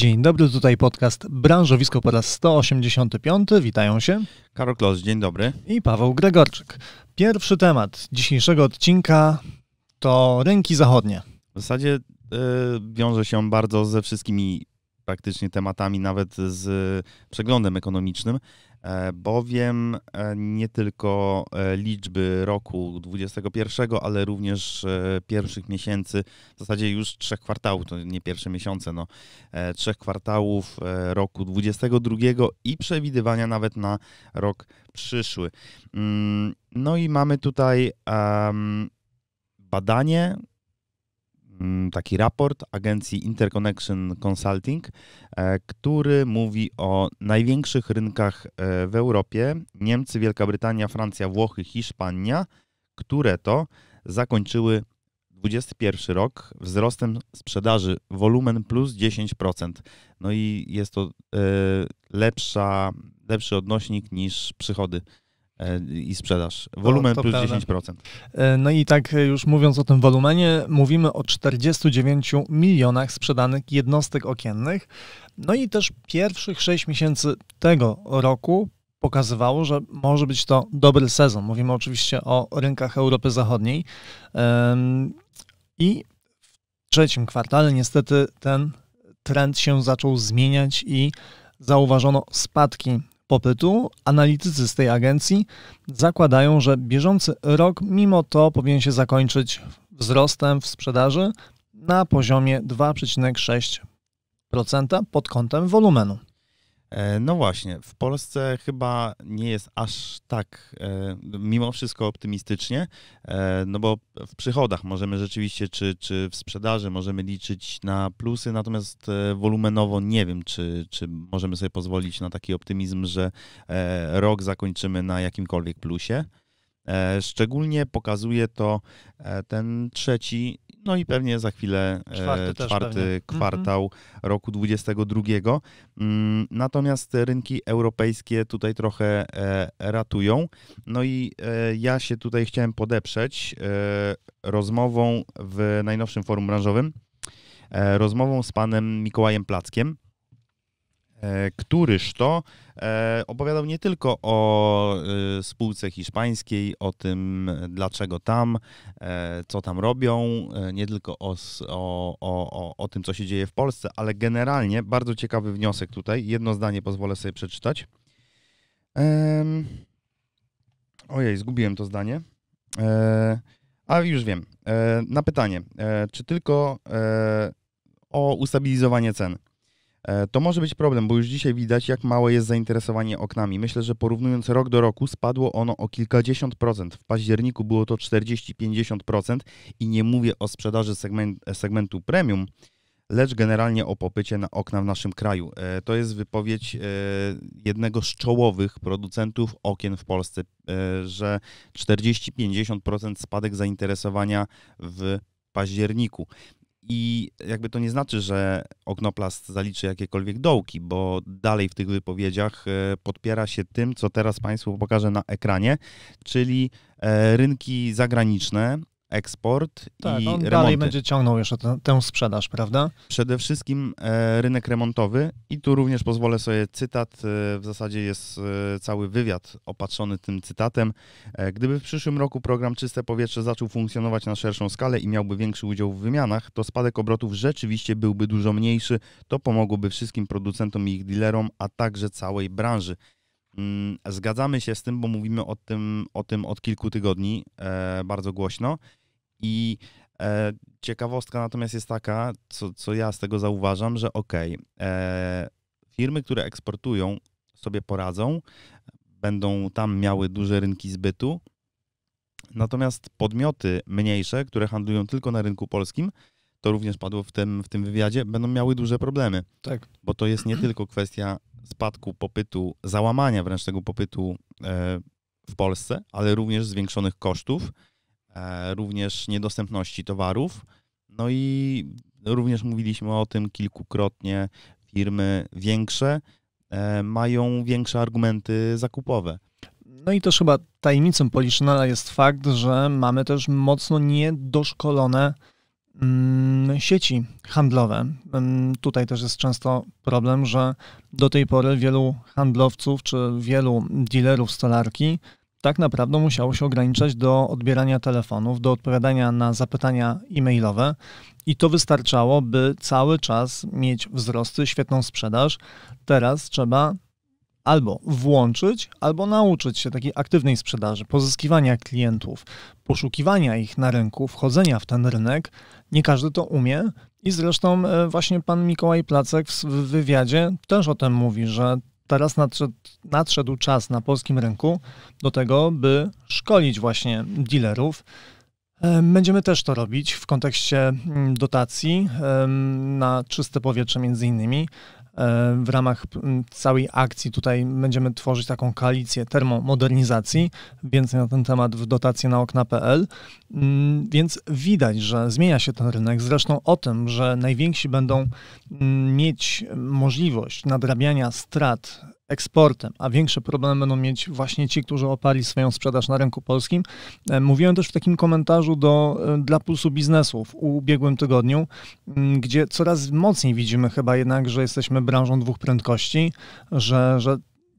Dzień dobry, tutaj podcast Branżowisko po raz 185. Witają się Karol Klos, dzień dobry. I Paweł Gregorczyk. Pierwszy temat dzisiejszego odcinka to rynki zachodnie. W zasadzie y, wiąże się on bardzo ze wszystkimi praktycznie tematami, nawet z przeglądem ekonomicznym, E, bowiem e, nie tylko e, liczby roku 2021, ale również pierwszych miesięcy, w zasadzie już trzech kwartałów, to nie pierwsze miesiące, no, trzech kwartałów roku 2022 i przewidywania nawet na rok przyszły. Mm, no i mamy tutaj badanie, Mm, taki raport agencji Interconnection Consulting, e, który mówi o największych rynkach e, w Europie: Niemcy, Wielka Brytania, Francja, Włochy, Hiszpania, które to zakończyły 2021 rok wzrostem sprzedaży wolumen plus 10%. No i jest to e, lepsza, lepszy odnośnik niż przychody E, i sprzedaż. Wolumen to, to plus prawda. 10%. E, no i tak e, już mówiąc o tym wolumenie, mówimy o 49 milionach sprzedanych jednostek okiennych. No i też pierwszych 6 miesięcy tego roku pokazywało, że może być to dobry sezon. Mówimy oczywiście o rynkach Europy Zachodniej. I w trzecim kwartale niestety ten trend się zaczął zmieniać i zauważono spadki popytu, analitycy z tej agencji zakładają, że bieżący rok mimo to powinien się zakończyć wzrostem w sprzedaży na poziomie 2,6% pod kątem wolumenu. E, no właśnie, w Polsce chyba nie jest aż tak e, mimo wszystko optymistycznie, e, no bo w przychodach możemy rzeczywiście, czy, czy w sprzedaży możemy liczyć na plusy, natomiast wolumenowo nie wiem, czy, czy możemy sobie pozwolić na taki optymizm, że rok zakończymy na jakimkolwiek plusie. Szczególnie pokazuje to ten trzeci no i pewnie za chwilę e, czwarty, czwarty mhm. kwartał roku 2022. Mm, natomiast rynki europejskie tutaj trochę e, ratują. No i e, ja się tutaj chciałem podeprzeć rozmową w najnowszym forum branżowym, rozmową z panem Mikołajem Plackiem. E, któryż to e, opowiadał nie tylko o e, spółce hiszpańskiej, o tym dlaczego tam, co tam robią, nie tylko o, o, o, o tym, co się dzieje w Polsce, ale generalnie bardzo ciekawy wniosek tutaj. Jedno zdanie pozwolę sobie przeczytać. Ojej, zgubiłem to zdanie. A już wiem. Na pytanie, czy tylko o ustabilizowanie cen. E, to może być problem, bo już dzisiaj widać, jak małe jest zainteresowanie oknami. Myślę, że porównując rok do roku, spadło ono o kilkadziesiąt procent. W październiku było to 40-50% i nie mówię o sprzedaży segment, segmentu premium, lecz generalnie o popycie na okna w naszym kraju. E, to jest wypowiedź e, jednego z czołowych producentów okien w Polsce, że 40-50% spadek zainteresowania w październiku. I jakby to nie znaczy, że Oknoplast zaliczy jakiekolwiek dołki, bo dalej w tych wypowiedziach e, podpiera się tym, co teraz Państwu pokażę na ekranie, czyli e, rynki zagraniczne, eksport tak, i on remonty. dalej będzie ciągnął jeszcze tę, tę sprzedaż, prawda? Przede wszystkim e, rynek remontowy i tu również pozwolę sobie cytat, e, w zasadzie jest e, cały wywiad opatrzony tym cytatem. E, gdyby w przyszłym roku program Czyste Powietrze zaczął funkcjonować na szerszą skalę i miałby większy udział w wymianach, to spadek obrotów rzeczywiście byłby dużo mniejszy. To pomogłoby wszystkim producentom i ich dealerom, a także całej branży. Mm, zgadzamy się z tym, bo mówimy o tym, o tym od kilku tygodni e, bardzo głośno. I e, ciekawostka natomiast jest taka, co, co ja z tego zauważam, że okej, okay, e, firmy, które eksportują, sobie poradzą, będą tam miały duże rynki zbytu. Natomiast podmioty mniejsze, które handlują tylko na rynku polskim, to również padło w tym, w tym wywiadzie, będą miały duże problemy. Tak. Bo to jest nie tylko kwestia spadku popytu, załamania wręcz tego popytu e, w Polsce, ale również zwiększonych kosztów, E, również niedostępności towarów. No i również mówiliśmy o tym kilkukrotnie, firmy większe e, mają większe argumenty zakupowe. No i też chyba tajemnicą Poliszynela jest fakt, że mamy też mocno niedoszkolone mm, sieci handlowe. Mm, tutaj też jest często problem, że do tej pory wielu handlowców czy wielu dealerów stolarki tak naprawdę musiało się ograniczać do odbierania telefonów, do odpowiadania na zapytania e-mailowe i to wystarczało, by cały czas mieć wzrosty, świetną sprzedaż. Teraz trzeba albo włączyć, albo nauczyć się takiej aktywnej sprzedaży, pozyskiwania klientów, poszukiwania ich na rynku, wchodzenia w ten rynek. Nie każdy to umie i zresztą e, właśnie pan Mikołaj Placek w wywiadzie też o tym mówi, że teraz nadszedł, nadszedł czas na polskim rynku do tego, by szkolić właśnie dealerów. Będziemy też to robić w kontekście mm, dotacji na czyste powietrze między innymi, E, w ramach całej akcji tutaj będziemy tworzyć taką koalicję termomodernizacji, więcej na ten temat w dotacji na okna.pl, mm, więc widać, że zmienia się ten rynek. Zresztą o tym, że najwięksi będą mm, mieć możliwość nadrabiania strat eksportem, a większe problemy będą mieć właśnie ci, którzy oparli swoją sprzedaż na rynku polskim. E, mówiłem też w takim komentarzu do, e, dla Pulsu Biznesu w ubiegłym tygodniu, mm, gdzie coraz mocniej widzimy chyba jednak, że jesteśmy branżą dwóch prędkości, że, że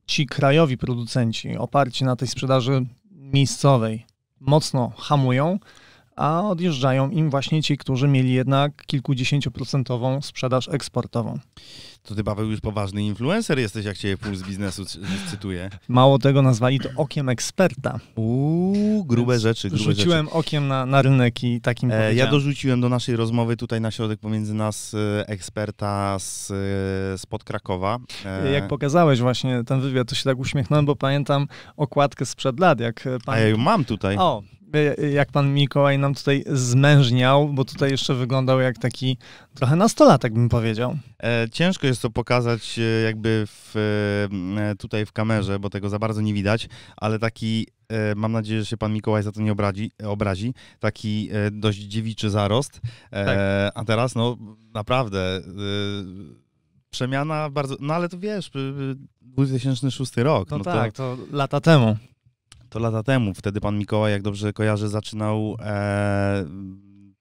ci krajowi producenci oparci na tej sprzedaży miejscowej mocno hamują, a odjeżdżają im właśnie ci, którzy mieli jednak kilkudziesięcioprocentową sprzedaż eksportową. To ty, Paweł, już poważny influencer jesteś, jak ciebie puls biznesu cytuje. Mało tego, nazwali to okiem eksperta. Uuu, grube Więc rzeczy, grube Rzuciłem rzeczy. okiem na, na rynek i takim e, Ja dorzuciłem do naszej rozmowy tutaj na środek pomiędzy nas e, eksperta z, e, spod Krakowa. E... Jak pokazałeś właśnie ten wywiad, to się tak uśmiechnąłem, bo pamiętam okładkę sprzed lat, jak... Pan... Ej, mam tutaj. O, E, jak pan Mikołaj nam tutaj zmężniał, bo tutaj jeszcze wyglądał jak taki trochę nastolatek, bym powiedział. E, ciężko jest to pokazać e, jakby w, tutaj w kamerze, bo tego za bardzo nie widać, ale taki mam nadzieję, że się pan Mikołaj za to nie obrazi, obrazi. taki dość dziewiczy zarost. Tak. A teraz, no naprawdę, przemiana bardzo, no ale to wiesz, 2006 rok. No, no tak, to... to lata temu to lata temu. Wtedy pan Mikołaj, jak dobrze kojarzę, zaczynał, e,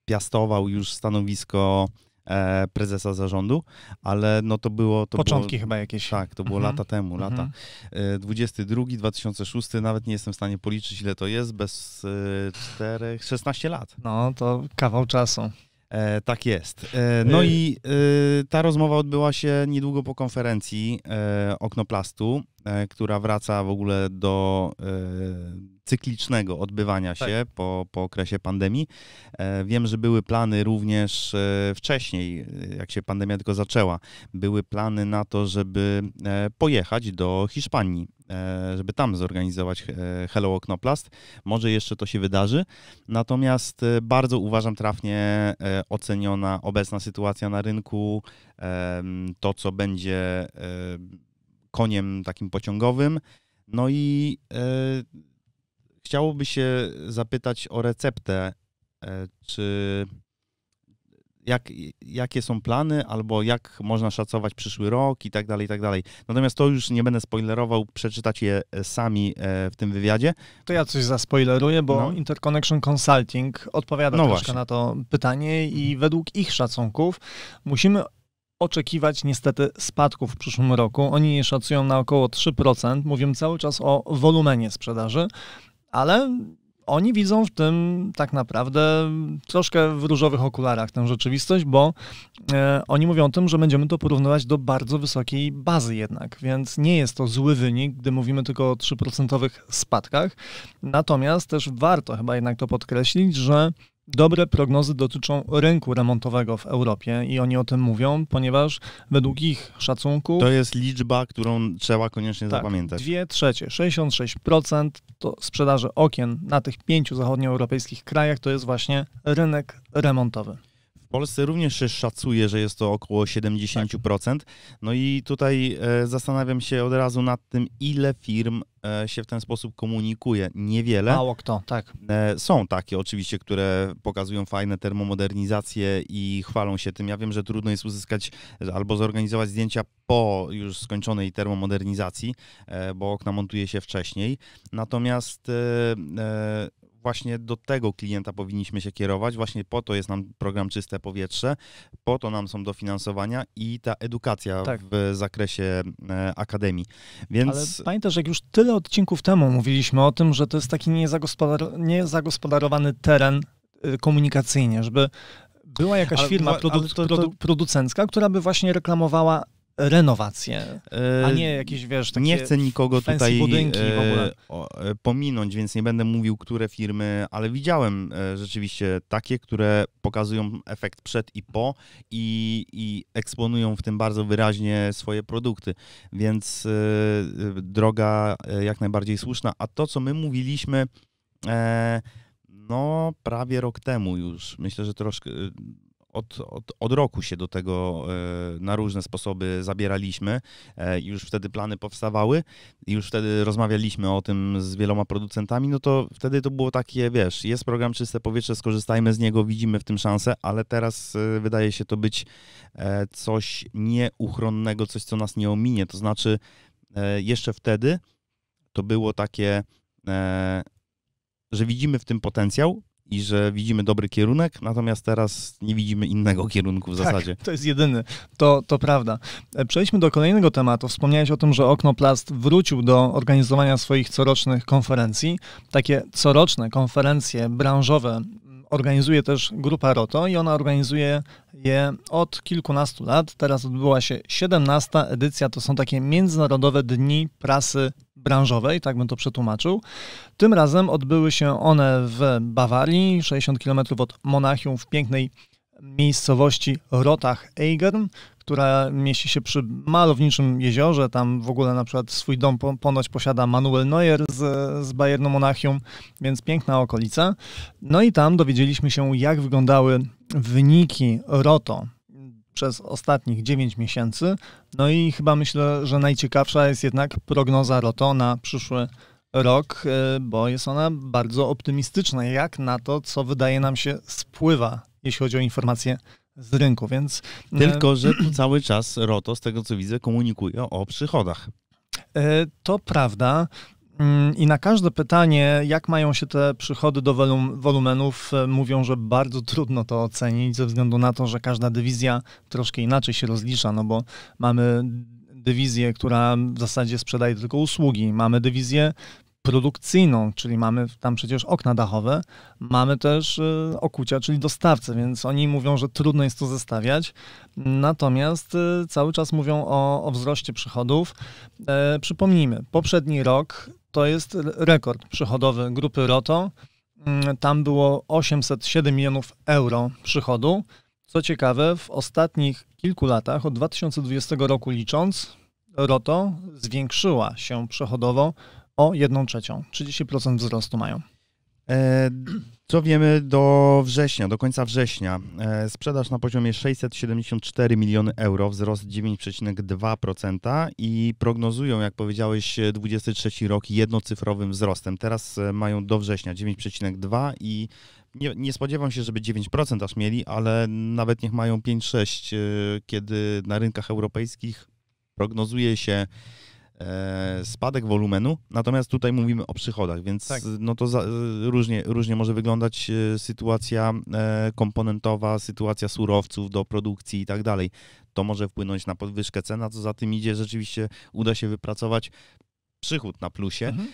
piastował już stanowisko e, prezesa zarządu, ale no to było... To Początki było, chyba jakieś. Tak, to było mhm. lata temu, mhm. lata. E, 22, 2006, nawet nie jestem w stanie policzyć, ile to jest, bez e, 4, 16 lat. No, to kawał czasu. E, tak jest. E, no y- i e, ta rozmowa odbyła się niedługo po konferencji e, Oknoplastu. E, która wraca w ogóle do e, cyklicznego odbywania tak. się tak. po, po okresie pandemii. E, wiem, że były plany również wcześniej, jak się pandemia tylko zaczęła, były plany na to, żeby pojechać do Hiszpanii żeby tam zorganizować Hello Oknoplast. Może jeszcze to się wydarzy. Natomiast bardzo uważam trafnie oceniona obecna sytuacja na rynku, to co będzie koniem takim pociągowym. No i e, chciałoby się zapytać o receptę, e, czy jak, jakie są plany, albo jak można szacować przyszły rok i tak dalej, i tak dalej. Natomiast to już nie będę spoilerował, przeczytać je e, sami w tym wywiadzie. To ja coś zaspoileruję, bo no. Interconnection Consulting odpowiada no troszkę właśnie. na to pytanie i według ich szacunków musimy oczekiwać niestety spadków w przyszłym roku. Oni je szacują na około 3%. Mówią cały czas o wolumenie sprzedaży, ale oni widzą w tym tak naprawdę troszkę w różowych okularach tę rzeczywistość, bo e, oni mówią o tym, że będziemy to porównywać do bardzo wysokiej bazy jednak, więc nie jest to zły wynik, gdy mówimy tylko o 3% spadkach. Natomiast też warto chyba jednak to podkreślić, że Dobre prognozy dotyczą rynku remontowego w Europie i oni o tym mówią, ponieważ według ich szacunków. To jest liczba, którą trzeba koniecznie tak, zapamiętać. Dwie trzecie, 66% to sprzedaży okien na tych pięciu zachodnioeuropejskich krajach to jest właśnie rynek remontowy. Polsce również się szacuje, że jest to około 70%. Tak. No i tutaj e, zastanawiam się od razu nad tym, ile firm e, się w ten sposób komunikuje. Niewiele. Mało kto, tak. E, są takie oczywiście, które pokazują fajne termomodernizacje i chwalą się tym. Ja wiem, że trudno jest uzyskać albo zorganizować zdjęcia po już skończonej termomodernizacji, bo okna montuje się wcześniej. Natomiast właśnie do tego klienta powinniśmy się kierować. Właśnie po to jest nam program Czyste Powietrze, po to nam są dofinansowania i ta edukacja tak. w zakresie e, akademii. Więc... Ale pamiętasz, jak już tyle odcinków temu mówiliśmy o tym, że to jest taki niezagospodar niezagospodarowany teren e, komunikacyjnie, żeby była jakaś ale, firma produ to, to... producencka, która by właśnie reklamowała renowacje, a y, nie jakieś, wiesz, takie Nie chcę nikogo tutaj budynki w y, ogóle. Y, pominąć, więc nie będę mówił, które firmy, ale widziałem rzeczywiście takie, które pokazują efekt przed i po i, i eksponują w tym bardzo wyraźnie swoje produkty, więc droga jak najbardziej słuszna. A to, co my mówiliśmy, e, no prawie rok temu już, myślę, że troszkę od, od, od roku się do tego e, na różne sposoby zabieraliśmy. E, już wtedy plany powstawały, już wtedy rozmawialiśmy o tym z wieloma producentami, no to wtedy to było takie, wiesz, jest program Czyste Powietrze, skorzystajmy z niego, widzimy w tym szansę, ale teraz e, wydaje się to być coś nieuchronnego, coś, co nas nie ominie. To znaczy, jeszcze wtedy to było takie, że widzimy w tym potencjał, i że widzimy dobry kierunek, natomiast teraz nie widzimy innego kierunku w tak, zasadzie. To jest jedyny, to, to prawda. E, przejdźmy do kolejnego tematu. Wspomniałeś o tym, że Okno Plast wrócił do organizowania swoich corocznych konferencji. Takie coroczne konferencje branżowe mm, organizuje też grupa ROTO i ona organizuje je od kilkunastu lat. Teraz odbyła się 17 edycja, to są takie międzynarodowe dni prasy branżowej, tak bym to przetłumaczył. Tym razem odbyły się one w Bawarii, 60 km od Monachium, w pięknej miejscowości Rotach Eigern, która mieści się przy malowniczym jeziorze. Tam w ogóle na przykład swój dom ponoć posiada Manuel Neuer z, z Bayernu Monachium, więc piękna okolica. No i tam dowiedzieliśmy się, jak wyglądały wyniki ROTO, przez ostatnich 9 miesięcy. No i chyba myślę, że najciekawsza jest jednak prognoza ROTO na przyszły rok, e, bo jest ona bardzo optymistyczna jak na to, co wydaje nam się spływa, jeśli chodzi o informacje z rynku, więc... E, Tylko, że tu cały czas ROTO, z tego co widzę, komunikuje o przychodach. E, to prawda. Mm, I na każde pytanie, jak mają się te przychody do wolum, wolumenów, e, mówią, że bardzo trudno to ocenić, ze względu na to, że każda dywizja troszkę inaczej się rozlicza, no bo mamy dywizję, która w zasadzie sprzedaje tylko usługi, mamy dywizję produkcyjną, czyli mamy tam przecież okna dachowe, mamy też e, okucia, czyli dostawcę, więc oni mówią, że trudno jest to zestawiać. Natomiast e, cały czas mówią o, o wzroście przychodów. E, przypomnijmy, poprzedni rok to jest rekord przychodowy grupy ROTO. Mm, tam było 807 milionów euro przychodu. Co ciekawe, w ostatnich kilku latach, od 2020 roku licząc, ROTO zwiększyła się przychodowo o 1 trzecią. 30% wzrostu mają. E, co wiemy do września, do końca września? E, sprzedaż na poziomie 674 miliony euro, wzrost 9,2% i prognozują, jak powiedziałeś, 23 rok jednocyfrowym wzrostem. Teraz e, mają do września 9,2 i nie, nie, spodziewam się, żeby 9% aż mieli, ale nawet niech mają 5-6, e, kiedy na rynkach europejskich prognozuje się E, spadek wolumenu, natomiast tutaj mówimy o przychodach, więc tak. no to za, e, różnie, różnie może wyglądać e, sytuacja komponentowa, sytuacja surowców do produkcji i tak dalej. To może wpłynąć na podwyżkę cen, a co za tym idzie, rzeczywiście uda się wypracować przychód na plusie. Mhm.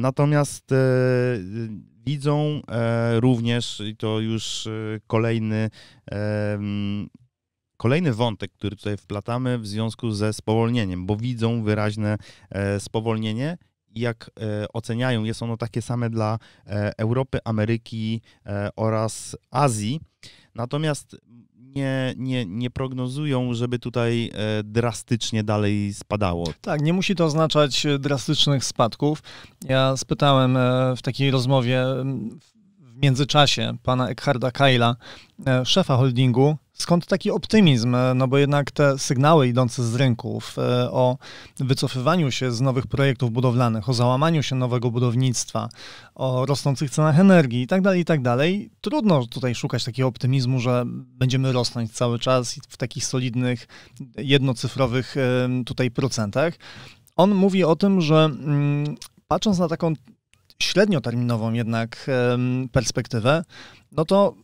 Natomiast widzą również, i to już kolejny kolejny wątek, który tutaj wplatamy w związku ze spowolnieniem, bo widzą wyraźne e, spowolnienie. Jak e, oceniają, jest ono takie same dla e, Europy, Ameryki oraz Azji. Natomiast nie, nie, nie prognozują, żeby tutaj drastycznie dalej spadało. Tak, nie musi to oznaczać drastycznych spadków. Ja spytałem w takiej rozmowie w międzyczasie pana Eckharda Kaila, e, szefa holdingu. Skąd taki optymizm? E, no bo jednak te sygnały idące z rynków e, o wycofywaniu się z nowych projektów budowlanych, o załamaniu się nowego budownictwa, o rosnących cenach energii i i tak dalej tak dalej. Trudno tutaj szukać takiego optymizmu, że będziemy rosnąć cały czas w takich solidnych, jednocyfrowych tutaj procentach. On mówi o tym, że mm, patrząc na taką średnioterminową jednak perspektywę, no to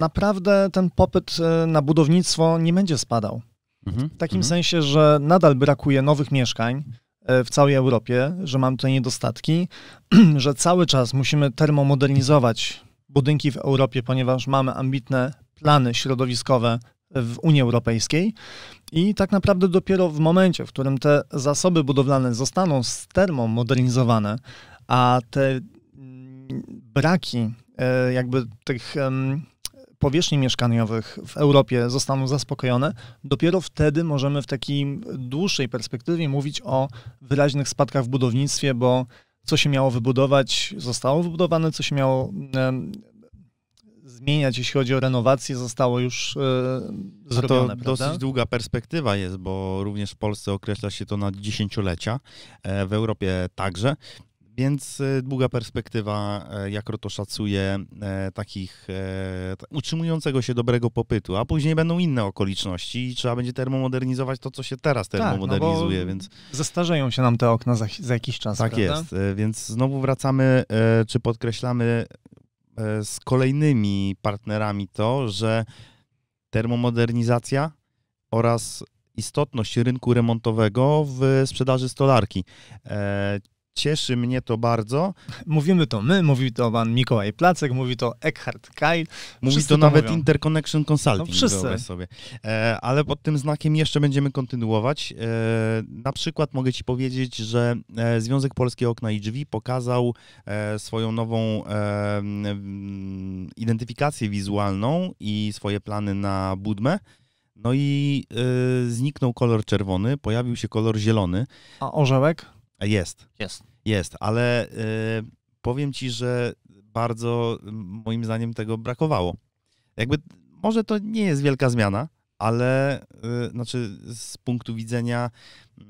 naprawdę ten popyt e, na budownictwo nie będzie spadał. Mhm. W takim mhm. sensie, że nadal brakuje nowych mieszkań e, w całej Europie, że mamy tutaj niedostatki, że cały czas musimy termomodernizować budynki w Europie, ponieważ mamy ambitne plany środowiskowe w Unii Europejskiej. I tak naprawdę dopiero w momencie, w którym te zasoby budowlane zostaną termomodernizowane, a te mm, braki e, jakby tych powierzchni mieszkaniowych w Europie zostaną zaspokojone, dopiero wtedy możemy w takiej dłuższej perspektywie mówić o wyraźnych spadkach w budownictwie, bo co się miało wybudować, zostało wybudowane, co się miało zmieniać, jeśli chodzi o renowację, zostało już yy, zrobione. to prawda? dosyć długa perspektywa jest, bo również w Polsce określa się to na dziesięciolecia, e, w Europie także. Więc e, długa perspektywa, e, jak Roto szacuje, e, takich utrzymującego się dobrego popytu, a później będą inne okoliczności i trzeba będzie termomodernizować to, co się teraz termomodernizuje. Tak, no więc... Zestarzeją się nam te okna za, za jakiś czas. Tak prawda? jest, więc znowu wracamy, czy podkreślamy z kolejnymi partnerami to, że termomodernizacja oraz istotność rynku remontowego w sprzedaży stolarki. Cieszy mnie to bardzo. Mówimy to my, mówi to pan Mikołaj Placek, mówi to Eckhart Keil. Mówi to, to nawet mówią. Interconnection no, Consulting. No wszyscy. Sobie. E, ale pod tym znakiem jeszcze będziemy kontynuować. E, na przykład mogę ci powiedzieć, że e, Związek Polski Okna i Drzwi pokazał e, swoją nową e, mm, identyfikację wizualną i swoje plany na budmę. No i y, zniknął kolor czerwony, pojawił się kolor zielony. A orzełek? Jest. Jest. Jest, ale y, powiem ci, że bardzo moim zdaniem tego brakowało. Jakby może to nie jest wielka zmiana, ale y, znaczy z punktu widzenia y,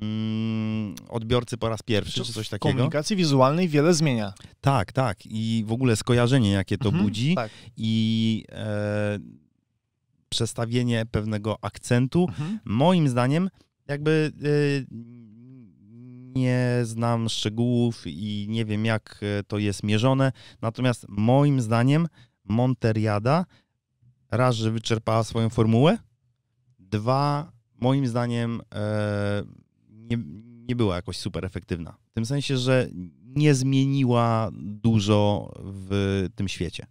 odbiorcy po raz pierwszy, czy, coś takiego. Komunikacji wizualnej wiele zmienia. Tak, tak. I w ogóle skojarzenie, jakie to mhm, budzi. Tak. I e, przestawienie pewnego akcentu, mhm. moim zdaniem, jakby y, nie znam szczegółów i nie wiem, jak e, to jest mierzone. Natomiast moim zdaniem Monteriada raz, że wyczerpała swoją formułę, dwa, moim zdaniem e, nie, nie była jakoś super efektywna. W tym sensie, że nie zmieniła dużo w tym świecie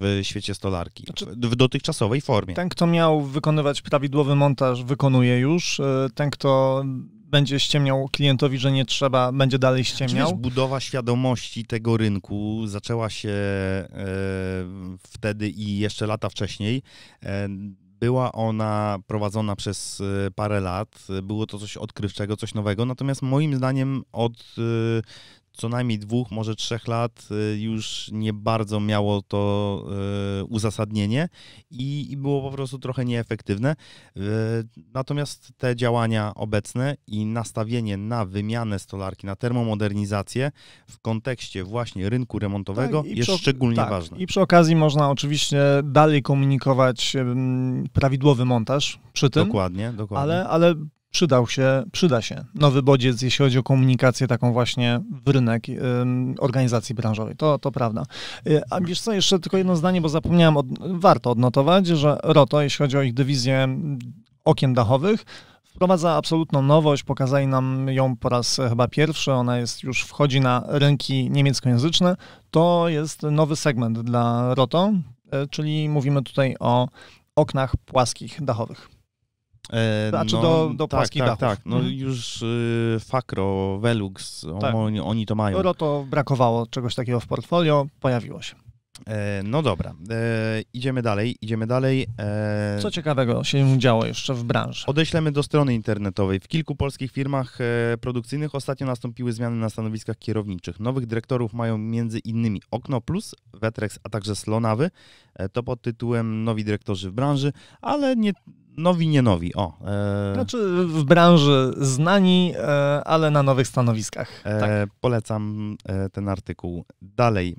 w świecie stolarki, znaczy, w dotychczasowej formie. Ten, kto miał wykonywać prawidłowy montaż, wykonuje już. E, ten, kto będzie ściemniał klientowi, że nie trzeba, będzie dalej ściemniał. Wiesz, budowa świadomości tego rynku zaczęła się e, wtedy i jeszcze lata wcześniej. E, była ona prowadzona przez e, parę lat, było to coś odkrywczego, coś nowego, natomiast moim zdaniem od e, co najmniej dwóch, może trzech lat y, już nie bardzo miało to y, uzasadnienie i, było po prostu trochę nieefektywne. Y, natomiast te działania obecne i nastawienie na wymianę stolarki, na termomodernizację w kontekście właśnie rynku remontowego tak, jest przy, szczególnie tak, ważne. I przy okazji można oczywiście dalej komunikować prawidłowy montaż przy tym. Dokładnie, dokładnie. Ale, ale przydał się, przyda się nowy bodziec, jeśli chodzi o komunikację taką właśnie w rynek organizacji branżowej. To, to prawda. Y, a wiesz co, jeszcze tylko jedno zdanie, bo zapomniałem, od, warto odnotować, że ROTO, jeśli chodzi o ich dywizję okien dachowych, wprowadza absolutną nowość, pokazali nam ją po raz e, chyba pierwszy, ona jest już wchodzi na rynki niemieckojęzyczne. To jest nowy segment dla ROTO, e, czyli mówimy tutaj o oknach płaskich dachowych. E, znaczy no, do, do tak, płaskich tak, dachów. Tak, no mhm. już y, Fakro, Velux, tak. oni, oni to mają. Euro to brakowało czegoś takiego w portfolio, pojawiło się. E, no dobra, e, idziemy dalej, idziemy dalej. E, Co ciekawego się działo jeszcze w branży? Odeślemy do strony internetowej. W kilku polskich firmach e, produkcyjnych ostatnio nastąpiły zmiany na stanowiskach kierowniczych. Nowych dyrektorów mają między innymi Okno Plus, Wetrex, a także Slonawy. E, to pod tytułem Nowi dyrektorzy w branży, ale nie, nowi, nie nowi, o. E... Znaczy w branży znani, e, ale na nowych stanowiskach. E, tak. Polecam e, ten artykuł. Dalej,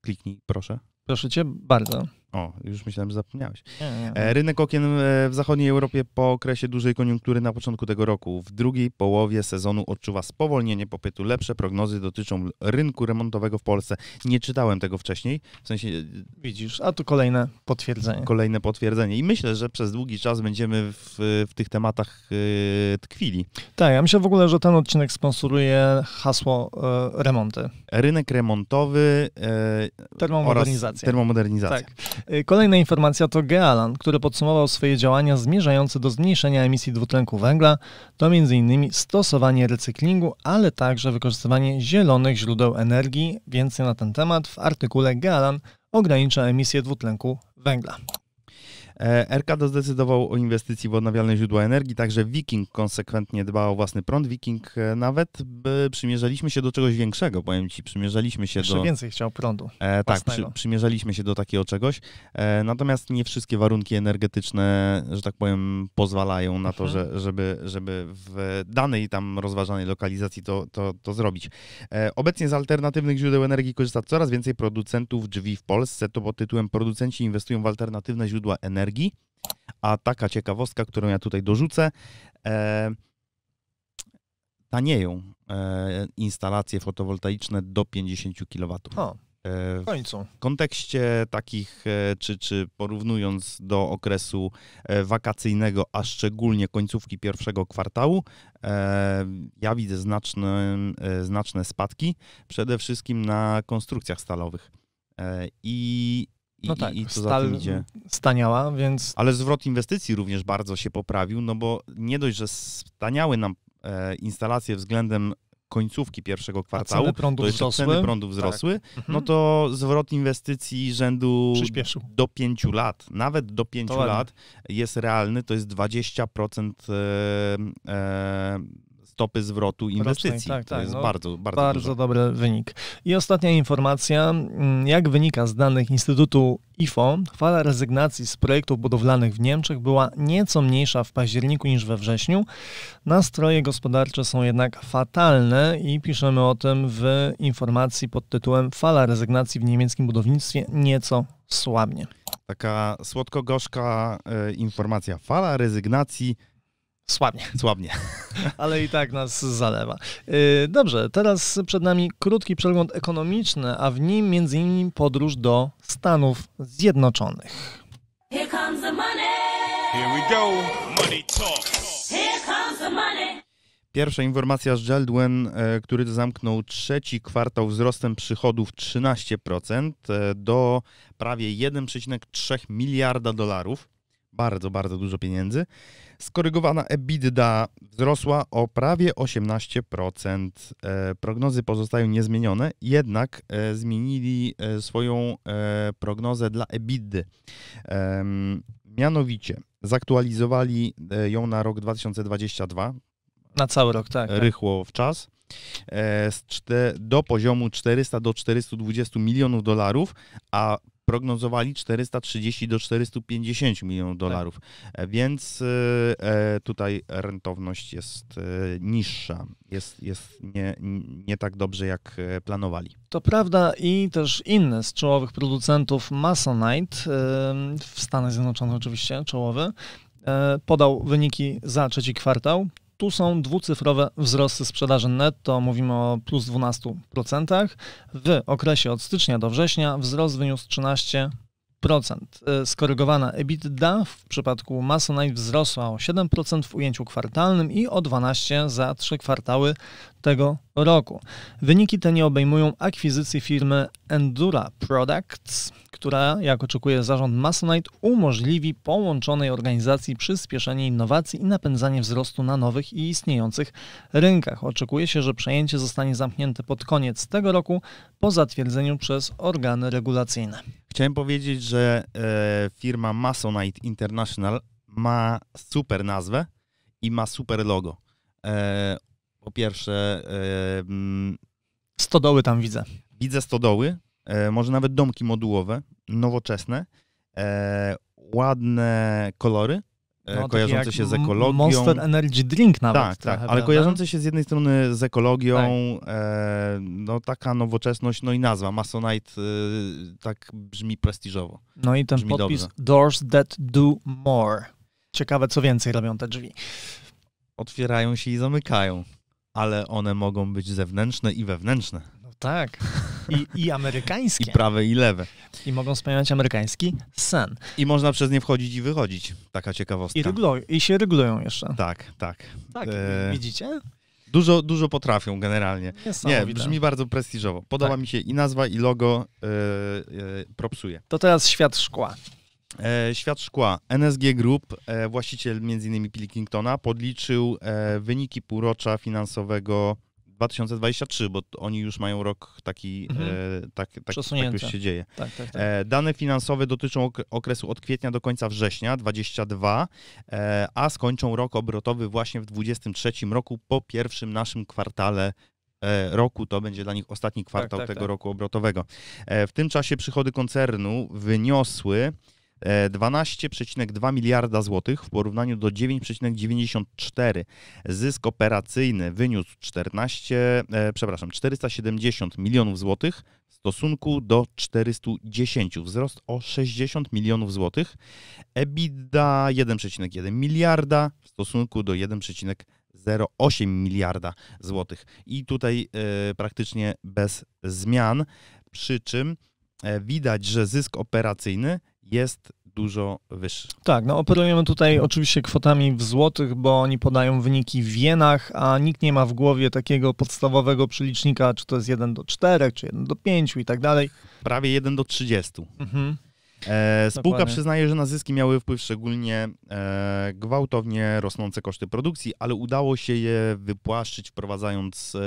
kliknij, proszę. Proszę cię bardzo. O, już myślałem, że zapomniałeś. E, rynek okien e, w zachodniej Europie po okresie dużej koniunktury na początku tego roku w drugiej połowie sezonu odczuwa spowolnienie popytu. Lepsze prognozy dotyczą rynku remontowego w Polsce. Nie czytałem tego wcześniej. W sensie... E, Widzisz, a tu kolejne potwierdzenie. Kolejne potwierdzenie. I myślę, że przez długi czas będziemy w, w tych tematach yy, tkwili. Tak, ja myślę w ogóle, że ten odcinek sponsoruje hasło yy, remonty. Rynek remontowy yy, termomodernizacja. termomodernizacja. Tak. Y, kolejna informacja to Gealan, który podsumował swoje działania zmierzające do zmniejszenia emisji dwutlenku węgla. To m.in. stosowanie recyklingu, ale także wykorzystywanie zielonych źródeł energii. Więcej na ten temat w artykule Gealan ogranicza emisję dwutlenku węgla. E, RKD zdecydował o inwestycji w odnawialne źródła energii, także Viking konsekwentnie dba o własny prąd. Viking e, nawet by przymierzaliśmy się do czegoś większego, powiem Ci, przymierzaliśmy się Jeszcze do... Jeszcze więcej chciał prądu e, Tak, przy, przymierzaliśmy się do takiego czegoś, e, natomiast nie wszystkie warunki energetyczne, że tak powiem, pozwalają na to, mhm. że, żeby, żeby w danej tam rozważanej lokalizacji to, to, to zrobić. E, obecnie z alternatywnych źródeł energii korzysta coraz więcej producentów drzwi w Polsce, to pod tytułem producenci inwestują w alternatywne źródła energii energii. A taka ciekawostka, którą ja tutaj dorzucę, e, tanieją e, instalacje fotowoltaiczne do 50 kW. O, e, w końcu. W kontekście takich, e, czy, czy porównując do okresu e, wakacyjnego, a szczególnie końcówki pierwszego kwartału, ja widzę znaczne, znaczne spadki, przede wszystkim na konstrukcjach stalowych. I i, no tak, i stal idzie. staniała, więc... Ale zwrot inwestycji również bardzo się poprawił, no bo nie dość, że staniały nam e, instalacje względem końcówki pierwszego kwartału, ceny prądu to wzrosły. ceny prądu tak. wzrosły, tak. no to zwrot inwestycji rzędu do 5 lat, nawet do 5 lat jest realny, to jest 20% e, e, stopy zwrotu inwestycji. tak, to tak, jest no, bardzo, bardzo, bardzo dobry wynik. I ostatnia informacja. Mm, jak wynika z danych Instytutu IFO, fala rezygnacji z projektów budowlanych w Niemczech była nieco mniejsza w październiku niż we wrześniu. Nastroje gospodarcze są jednak fatalne i piszemy o tym w informacji pod tytułem Fala rezygnacji w niemieckim budownictwie nieco słabnie. Taka słodko-gorzka e, informacja. Fala rezygnacji Słabnie. Słabnie. Ale i tak nas zalewa. Y, dobrze, teraz przed nami krótki przegląd ekonomiczny, a w nim m.in. podróż do Stanów Zjednoczonych. Here comes the money. Here we go. Money talks. Here comes the money. Pierwsza informacja z Jeldwen, e, który zamknął trzeci kwartał wzrostem przychodów 13% e, do prawie 1,3 miliarda dolarów. Bardzo, bardzo dużo pieniędzy. Skorygowana EBITDA wzrosła o prawie 18%. E, prognozy pozostają niezmienione, jednak e, zmienili e, swoją prognozę dla EBITDA. Mianowicie zaktualizowali ją na rok 2022. Na cały rok, tak. tak. Rychło w czas do poziomu 400 do 420 milionów dolarów, a prognozowali 430 do 450 milionów tak. dolarów, tak. więc e, e, tutaj rentowność jest niższa, jest, jest nie, nie tak dobrze jak planowali. To prawda i też inny z czołowych producentów Masonite, w Stanach Zjednoczonych oczywiście czołowy, podał wyniki za trzeci kwartał tu są dwucyfrowe wzrosty sprzedaży netto, mówimy o plus 12%. W okresie od stycznia do września wzrost wyniósł 13 procent. Y, skorygowana EBITDA w przypadku Masonite wzrosła o 7% w ujęciu kwartalnym i o 12% za trzy kwartały tego roku. Wyniki te nie obejmują akwizycji firmy Endura Products, która, jak oczekuje zarząd Masonite, umożliwi połączonej organizacji przyspieszenie innowacji i napędzanie wzrostu na nowych i istniejących rynkach. Oczekuje się, że przejęcie zostanie zamknięte pod koniec tego roku po zatwierdzeniu przez organy regulacyjne. Chciałem powiedzieć, że e, firma Masonite International ma super nazwę i ma super logo. E, po pierwsze. Stodoły tam widzę. Widzę stodoły, e, może nawet domki modułowe, nowoczesne, e, ładne kolory. E, no, kojarzące się z ekologią. Monster Energy Drink nawet. Tak, tak trochę, tak, ale kojarzące się z jednej strony z ekologią, tak. e, no taka nowoczesność, no i nazwa, Masonite e, tak brzmi prestiżowo. No i ten brzmi podpis dobrze. Doors that do more. Ciekawe, co więcej robią te drzwi. Otwierają się i zamykają ale one mogą być zewnętrzne i wewnętrzne. No tak. I, i amerykańskie. I prawe i lewe. I mogą spełniać amerykański sen. I można przez nie wchodzić i wychodzić. Taka ciekawostka. I, ryglują, i się regulują jeszcze. Tak, tak. Tak, e... widzicie? Dużo, dużo potrafią generalnie. Nie, brzmi bardzo prestiżowo. Podoba tak. mi się i nazwa, i logo. Yy, yy, propsuje. To teraz świat szkła. E, świat Szkła, NSG Group, e, właściciel m.in. Pilkingtona, podliczył e, wyniki półrocza finansowego 2023, bo oni już mają rok taki, mhm. e, tak, tak, tak już się dzieje. Tak, tak, tak. E, dane finansowe dotyczą okresu od kwietnia do końca września 2022, e, a skończą rok obrotowy właśnie w 2023 roku po pierwszym naszym kwartale roku, to będzie dla nich ostatni kwartał tak, tak, tego tak. roku obrotowego. W tym czasie przychody koncernu wyniosły 12,2 e, miliarda złotych w porównaniu do 9,94. Zysk operacyjny wyniósł 14, e, przepraszam, 470 milionów złotych w stosunku do 410. Wzrost o 60 milionów złotych. EBITDA 1,1 miliarda w stosunku do 1,08 miliarda złotych. I tutaj e, praktycznie bez zmian, przy czym e, widać, że zysk operacyjny jest dużo wyższy. Tak, no operujemy tutaj oczywiście kwotami w złotych, bo oni podają wyniki w jenach, a nikt nie ma w głowie takiego podstawowego przelicznika, czy to jest 1 do 4, czy 1 do 5 i tak dalej. Prawie 1 do 30. Mhm. E, spółka Dokładnie. przyznaje, że na zyski miały wpływ szczególnie e, gwałtownie rosnące koszty produkcji, ale udało się je wypłaszczyć, wprowadzając e,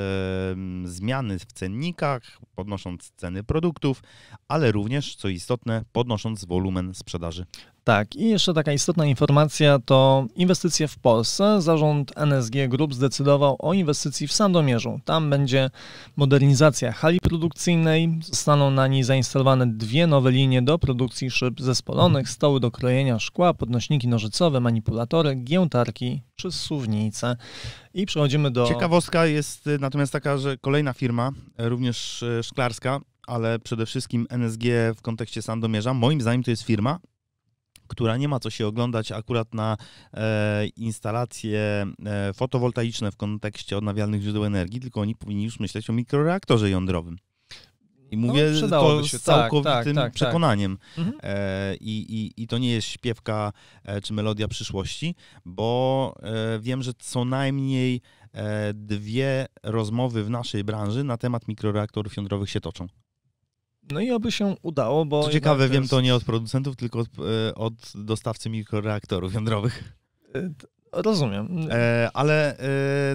zmiany w cennikach, podnosząc ceny produktów, ale również, co istotne, podnosząc wolumen sprzedaży. Tak, i jeszcze taka istotna informacja to inwestycje w Polsce. Zarząd NSG Group zdecydował o inwestycji w Sandomierzu. Tam będzie modernizacja hali produkcyjnej, zostaną na niej zainstalowane dwie nowe linie do produkcji szyb zespolonych, stoły do krojenia szkła, podnośniki nożycowe, manipulatory, giełtarki czy suwnice. I przechodzimy do... Ciekawostka jest y, natomiast taka, że kolejna firma, y, również y, szklarska, ale przede wszystkim NSG w kontekście Sandomierza, moim zdaniem to jest firma, która nie ma co się oglądać akurat na e, instalacje e, fotowoltaiczne w kontekście odnawialnych źródeł energii, tylko oni powinni już myśleć o mikroreaktorze jądrowym. I no, mówię no, to się. z tak, całkowitym tak, tak, tak, przekonaniem. Mhm. E, i, i, to nie jest śpiewka e, czy melodia przyszłości, bo e, wiem, że co najmniej e, dwie rozmowy w naszej branży na temat mikroreaktorów jądrowych się toczą. No i oby się udało, bo... Co ciekawe, wiem to nie od producentów, tylko od, e, od dostawcy mikroreaktorów jądrowych. E, rozumiem. E, ale e,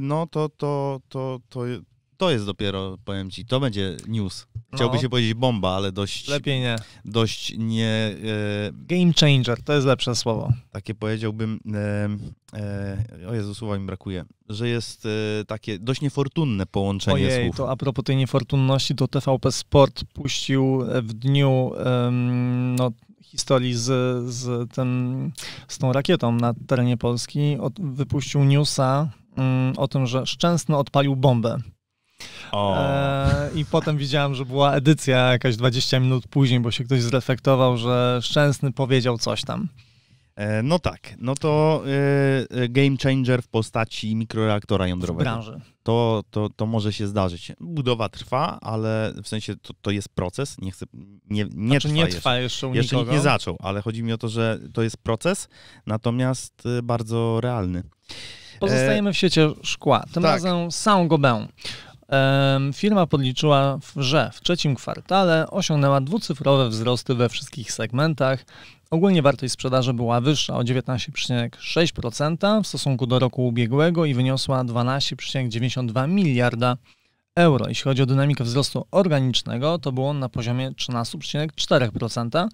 no to, to, to, to to jest dopiero, powiem ci, to będzie news. Chciałby no. się powiedzieć bomba, ale dość... Lepiej nie. Dość nie... E, Game changer, to jest lepsze słowo. Takie powiedziałbym, e, e, o Jezu, słowa mi brakuje, że jest e, takie dość niefortunne połączenie Ojej, słów. to a propos tej niefortunności, to TVP Sport puścił e, w dniu, no, historii z, z, z tą rakietą na terenie Polski, od, wypuścił newsa mm, o tym, że Szczęsny odpalił bombę. E, I potem widziałem, że była edycja jakaś 20 minut później, bo się ktoś zreflektował, że Szczęsny powiedział coś tam. E, no tak, no to e, e, game changer w postaci mikroreaktora jądrowego. W branży. To, to, to może się zdarzyć. Budowa trwa, ale w sensie to, to jest proces. Nie, chcę, nie, nie, znaczy, trwa, nie jeszcze. trwa jeszcze. jeszcze nikt nie zaczął, ale chodzi mi o to, że to jest proces, natomiast e, bardzo realny. Pozostajemy w świecie szkła, tym tak. razem Saint-Gobain. Firma podliczyła, że w trzecim kwartale osiągnęła dwucyfrowe wzrosty we wszystkich segmentach. Ogólnie wartość sprzedaży była wyższa o 19,6% w stosunku do roku ubiegłego i wyniosła 12,92 miliarda euro. Jeśli chodzi o dynamikę wzrostu organicznego, to było on na poziomie 13,4%.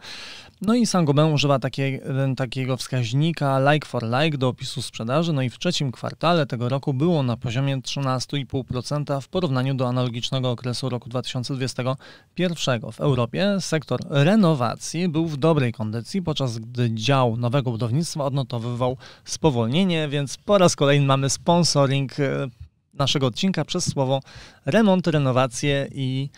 No i Saint-Gobain używa takie, takiego wskaźnika like for like do opisu sprzedaży, no i w trzecim kwartale tego roku było na poziomie 13,5% w porównaniu do analogicznego okresu roku 2021. W Europie sektor renowacji był w dobrej kondycji, podczas gdy dział nowego budownictwa odnotowywał spowolnienie, więc po raz kolejny mamy sponsoring e, naszego odcinka przez słowo remont, renowację i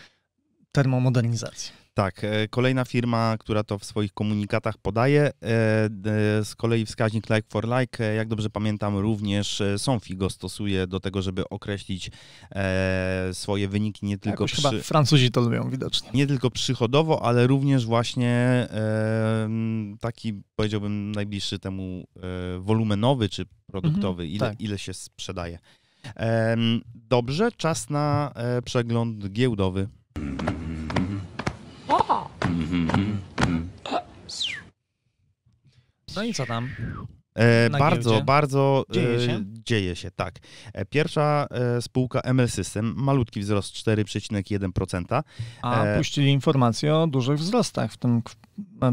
termomodernizację. Tak, e, kolejna firma, która to w swoich komunikatach podaje, e, z kolei wskaźnik like for like, e, jak dobrze pamiętam, również Sonfi go stosuje do tego, żeby określić swoje wyniki nie tylko... Jakoś przy... chyba Francuzi to lubią widocznie. Nie tylko przychodowo, ale również właśnie taki, powiedziałbym, najbliższy temu wolumenowy czy produktowy, mhm, ile, tak. ile się sprzedaje. Dobrze, czas na e, przegląd giełdowy. No i co tam? bardzo, e, giełdzie? bardzo e, dzieje się? dzieje się, tak. Pierwsza spółka ML System, malutki wzrost 4,1%. A e... puścili informacje o dużych wzrostach w tym,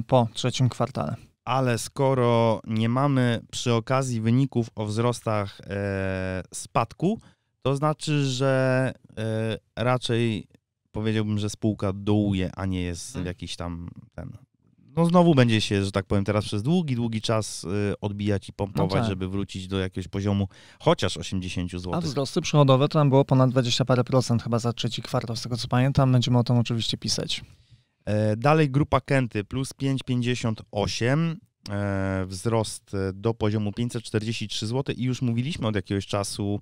po trzecim kwartale ale skoro nie mamy przy okazji wyników o wzrostach e, spadku, to znaczy, że e, raczej powiedziałbym, że spółka dołuje, a nie jest w hmm. jakiś tam ten. No znowu będzie się, że tak powiem, teraz przez długi, długi czas e, odbijać i pompować, no tak. żeby wrócić do jakiegoś poziomu chociaż 80 zł. A wzrosty przychodowe to tam było ponad 20 parę procent chyba za trzeci kwartał, z tego co pamiętam. Będziemy o tym oczywiście pisać. E, dalej grupa Kenty plus 5,58. E, wzrost e, do poziomu 543 zł, i już mówiliśmy od jakiegoś czasu,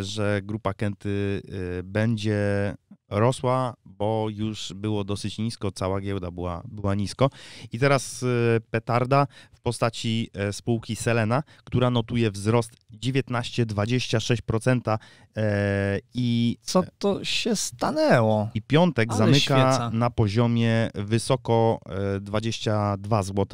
że grupa Kenty będzie rosła, bo już było dosyć nisko, cała giełda była, była nisko. I teraz y, petarda w postaci e, spółki Selena, która notuje wzrost 19,26% e, i... Co to się stanęło? I piątek Ale zamyka świeca. na poziomie wysoko 22 e, zł.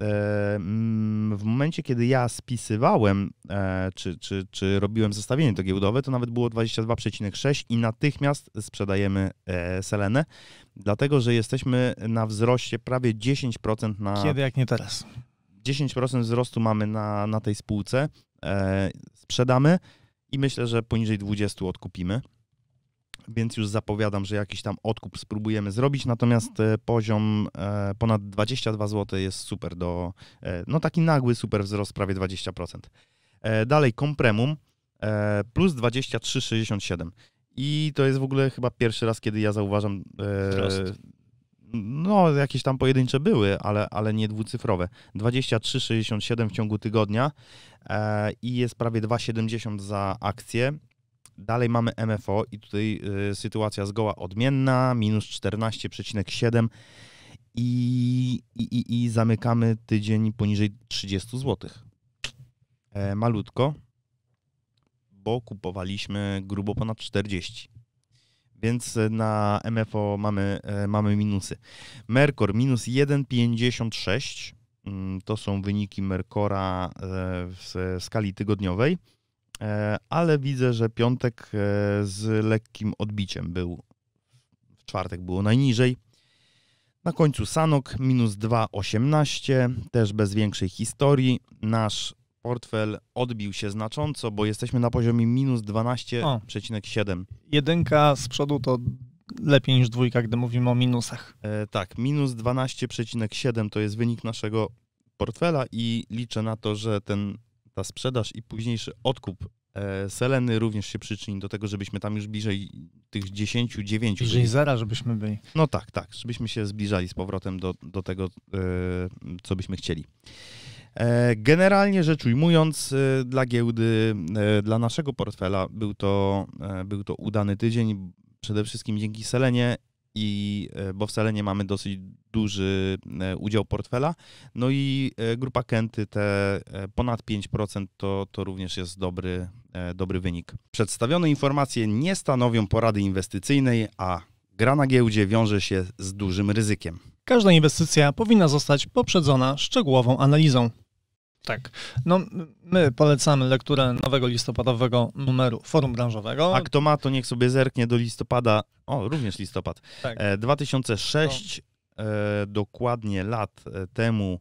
E, mm, w momencie, kiedy ja spisywałem, e, czy, czy, czy robiłem zestawienie to giełdowe, to nawet było 22,6 i natychmiast sprzedajemy e, Selenę, dlatego że jesteśmy na wzroście prawie 10% na... Kiedy jak nie teraz? 10% wzrostu mamy na, na tej spółce, sprzedamy i myślę, że poniżej 20 odkupimy więc już zapowiadam, że jakiś tam odkup spróbujemy zrobić, natomiast e, poziom e, ponad 22 zł jest super do, e, no taki nagły super wzrost, prawie 20%. Dalej Compremum plus 23,67 i to jest w ogóle chyba pierwszy raz, kiedy ja zauważam No, jakieś tam pojedyncze były, ale, ale nie dwucyfrowe. 23,67 w ciągu tygodnia i jest prawie 2,70 za akcję. Dalej mamy MFO i tutaj y, sytuacja zgoła odmienna, minus 14,7 i, i, i zamykamy tydzień poniżej 30 zł. E, malutko, bo kupowaliśmy grubo ponad 40. Więc na MFO mamy, e, mamy minusy. Merkor minus 1,56. Mm, to są wyniki Merkora e, w skali tygodniowej. E, ale widzę, że piątek e, z lekkim odbiciem był. W czwartek było najniżej. Na końcu Sanok minus 2,18, też bez większej historii. Nasz portfel odbił się znacząco, bo jesteśmy na poziomie minus 12,7. Jedynka z przodu to lepiej niż dwójka, gdy mówimy o minusach. E, tak, minus 12,7 to jest wynik naszego portfela i liczę na to, że ten ta sprzedaż i późniejszy odkup e, Seleny również się przyczyni do tego, żebyśmy tam już bliżej tych 10, 9. Bliżej zera, żebyśmy byli. No tak, tak, żebyśmy się zbliżali z powrotem do, do tego, e, co byśmy chcieli. E, generalnie rzecz ujmując, dla giełdy, dla naszego portfela był to, był to udany tydzień. Przede wszystkim dzięki Selenie i e, bo wcale nie mamy dosyć duży e, udział portfela. No i e, grupa Kenty te ponad 5% to, to również jest dobry, dobry wynik. Przedstawione informacje nie stanowią porady inwestycyjnej, a gra na giełdzie wiąże się z dużym ryzykiem. Każda inwestycja powinna zostać poprzedzona szczegółową analizą. Tak. No, my polecamy lekturę nowego listopadowego numeru forum branżowego. A kto ma, to niech sobie zerknie do listopada, o, również listopad, tak. 2006, e, no. e, dokładnie lat e, temu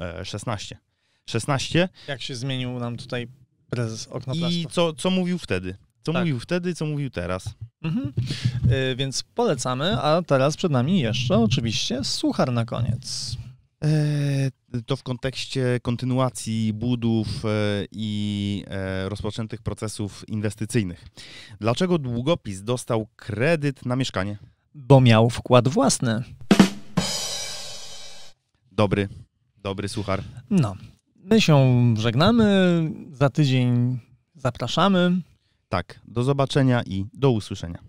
e, 16. 16. Jak się zmienił nam tutaj prezes okno. I co, co mówił wtedy? Co tak. mówił wtedy, co mówił teraz? Mhm. Yy, więc polecamy, a teraz przed nami jeszcze oczywiście suchar na koniec. E, to w kontekście kontynuacji budów e, i e, rozpoczętych procesów inwestycyjnych. Dlaczego długopis dostał kredyt na mieszkanie? Bo miał wkład własny. Dobry, dobry suchar. No, my się żegnamy. Za tydzień zapraszamy. Tak, do zobaczenia i do usłyszenia.